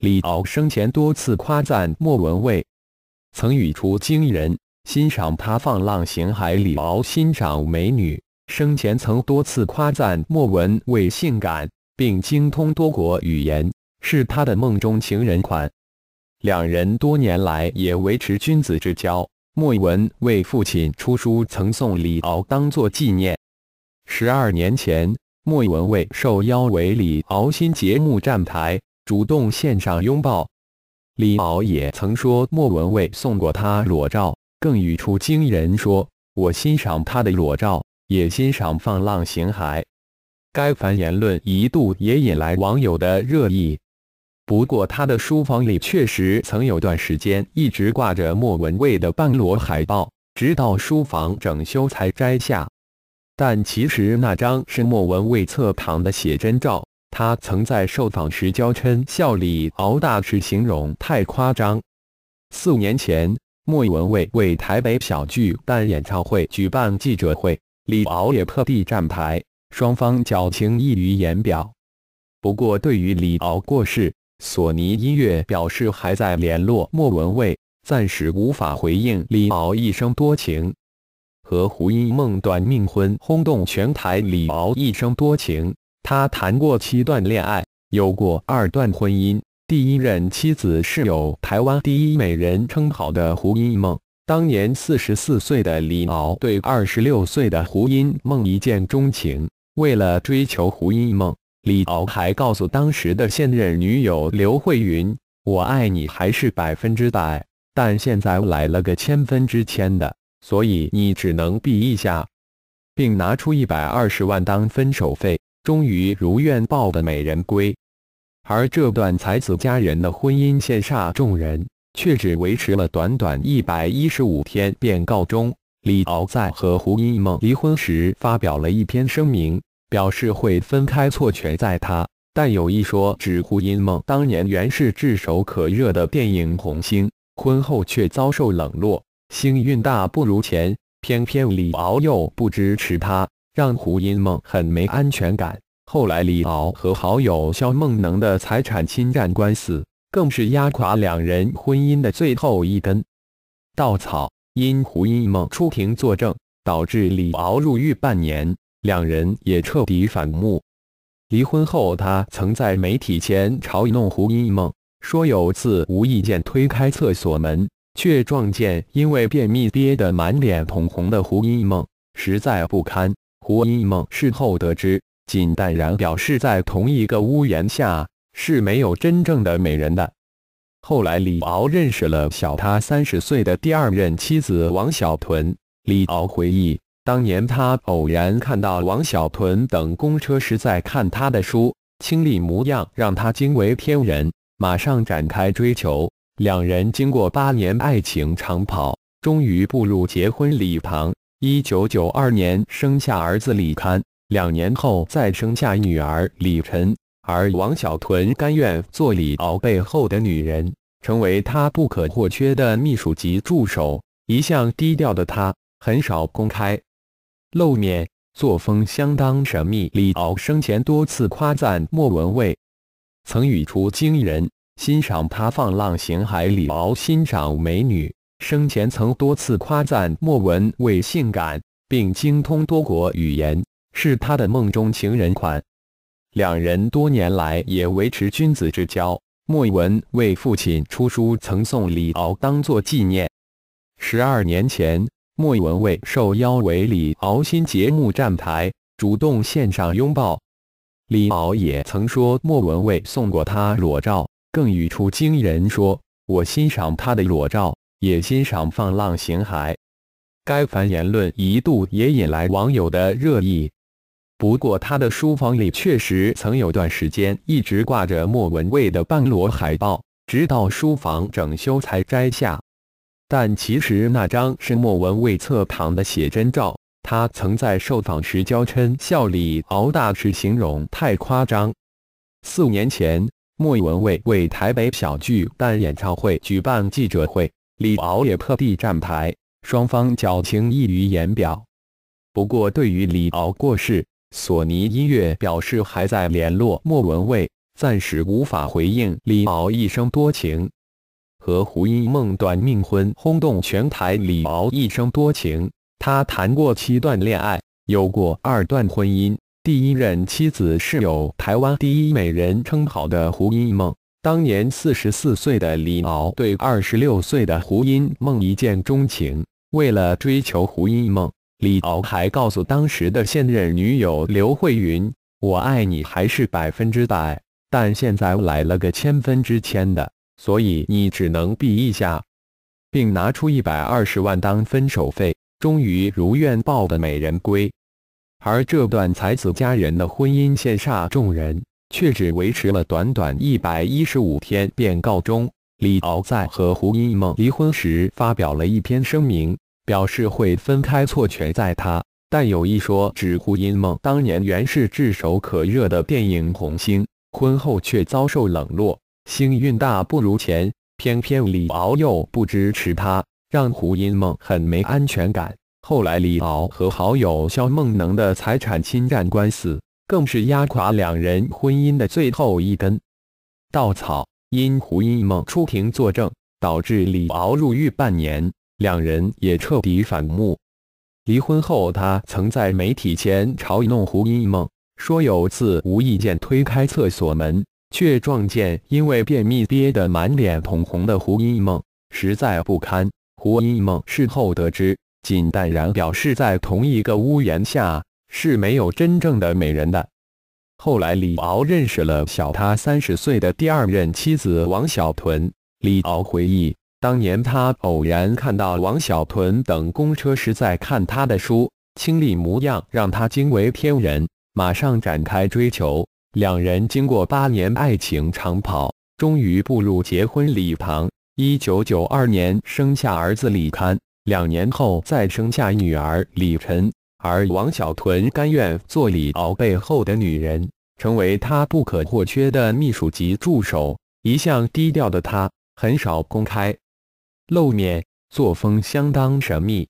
李敖生前多次夸赞莫文蔚，曾语出惊人，欣赏他放浪形骸。李敖欣赏美女生前曾多次夸赞莫文蔚性感，并精通多国语言，是他的梦中情人款。两人多年来也维持君子之交。莫文蔚父亲出书曾送李敖当做纪念。十二年前，莫文蔚受邀为李敖新节目站台。主动献上拥抱，李敖也曾说莫文蔚送过他裸照，更语出惊人说：“我欣赏他的裸照，也欣赏放浪形骸。”该番言论一度也引来网友的热议。不过，他的书房里确实曾有段时间一直挂着莫文蔚的半裸海报，直到书房整修才摘下。但其实那张是莫文蔚侧躺的写真照。他曾在受访时娇嗔，笑李敖大是形容太夸张。四年前，莫文蔚为台北小巨蛋演唱会举办记者会，李敖也特地站台，双方矫情溢于言表。不过，对于李敖过世，索尼音乐表示还在联络莫文蔚，暂时无法回应。李敖一生多情，和胡因梦短命婚轰动全台，李敖一生多情。他谈过七段恋爱，有过二段婚姻。第一任妻子是有“台湾第一美人”称号的胡因梦。当年四十四岁的李敖对二十六岁的胡因梦一见钟情，为了追求胡因梦，李敖还告诉当时的现任女友刘慧云：“我爱你还是百分之百，但现在来了个千分之千的，所以你只能避一下。”并拿出一百二十万当分手费。终于如愿抱得美人归，而这段才子佳人的婚姻羡煞众人，却只维持了短短一百一十五天便告终。李敖在和胡因梦离婚时发表了一篇声明，表示会分开错全在他，但有一说，指胡因梦当年原是炙手可热的电影红星，婚后却遭受冷落，幸运大不如前，偏偏李敖又不支持他。让胡因梦很没安全感。后来，李敖和好友萧梦能的财产侵占官司，更是压垮两人婚姻的最后一根稻草。因胡因梦出庭作证，导致李敖入狱半年，两人也彻底反目。离婚后，他曾在媒体前嘲弄胡因梦，说有次无意间推开厕所门，却撞见因为便秘憋得满脸通红的胡因梦，实在不堪。胡一梦事后得知，仅淡然表示在同一个屋檐下是没有真正的美人的。后来，李敖认识了小他三十岁的第二任妻子王小屯。李敖回忆，当年他偶然看到王小屯等公车时在看他的书，清丽模样让他惊为天人，马上展开追求。两人经过八年爱情长跑，终于步入结婚礼堂。一九九二年生下儿子李堪，两年后再生下女儿李晨。而王小屯甘愿做李敖背后的女人，成为他不可或缺的秘书级助手。一向低调的他，很少公开露面，作风相当神秘。李敖生前多次夸赞莫文蔚，曾语出惊人，欣赏他放浪形骸》。李敖欣赏美女。生前曾多次夸赞莫文蔚性感，并精通多国语言，是他的梦中情人款。两人多年来也维持君子之交。莫文蔚父亲出书曾送李敖当做纪念。十二年前，莫文蔚受邀为李敖新节目站台，主动献上拥抱。李敖也曾说莫文蔚送过他裸照，更语出惊人说：“我欣赏他的裸照。”也欣赏放浪形骸，该番言论一度也引来网友的热议。不过，他的书房里确实曾有段时间一直挂着莫文蔚的半裸海报，直到书房整修才摘下。但其实那张是莫文蔚侧躺的写真照。他曾在受访时娇嗔笑里熬大师形容太夸张。四年前，莫文蔚为台北小巨蛋演唱会举办记者会。李敖也特地站台，双方矫情溢于言表。不过，对于李敖过世，索尼音乐表示还在联络莫文蔚，暂时无法回应。李敖一生多情，和胡因梦短命婚轰动全台。李敖一生多情，他谈过七段恋爱，有过二段婚姻。第一任妻子是有台湾第一美人称号的胡因梦。当年四十四岁的李敖对二十六岁的胡因梦一见钟情，为了追求胡因梦，李敖还告诉当时的现任女友刘慧云：“我爱你还是百分之百，但现在来了个千分之千的，所以你只能避一下。”并拿出一百二十万当分手费，终于如愿抱得美人归。而这段才子佳人的婚姻羡煞众人。却只维持了短短一百一十五天便告终。李敖在和胡因梦离婚时发表了一篇声明，表示会分开，错全在他。但有一说，指胡因梦当年原是炙手可热的电影红星，婚后却遭受冷落，星运大不如前。偏偏李敖又不支持他，让胡因梦很没安全感。后来，李敖和好友萧梦能的财产侵占官司。更是压垮两人婚姻的最后一根稻草。因胡因梦出庭作证，导致李敖入狱半年，两人也彻底反目。离婚后，他曾在媒体前嘲弄胡因梦，说有次无意间推开厕所门，却撞见因为便秘憋得满脸通红的胡因梦，实在不堪。胡因梦事后得知，仅淡然表示在同一个屋檐下。是没有真正的美人的。后来，李敖认识了小他三十岁的第二任妻子王小屯。李敖回忆，当年他偶然看到王小屯等公车时在看他的书，清丽模样让他惊为天人，马上展开追求。两人经过八年爱情长跑，终于步入结婚礼堂。一九九二年生下儿子李堪，两年后再生下女儿李晨。而王小屯甘愿做李敖背后的女人，成为他不可或缺的秘书级助手。一向低调的他，很少公开露面，作风相当神秘。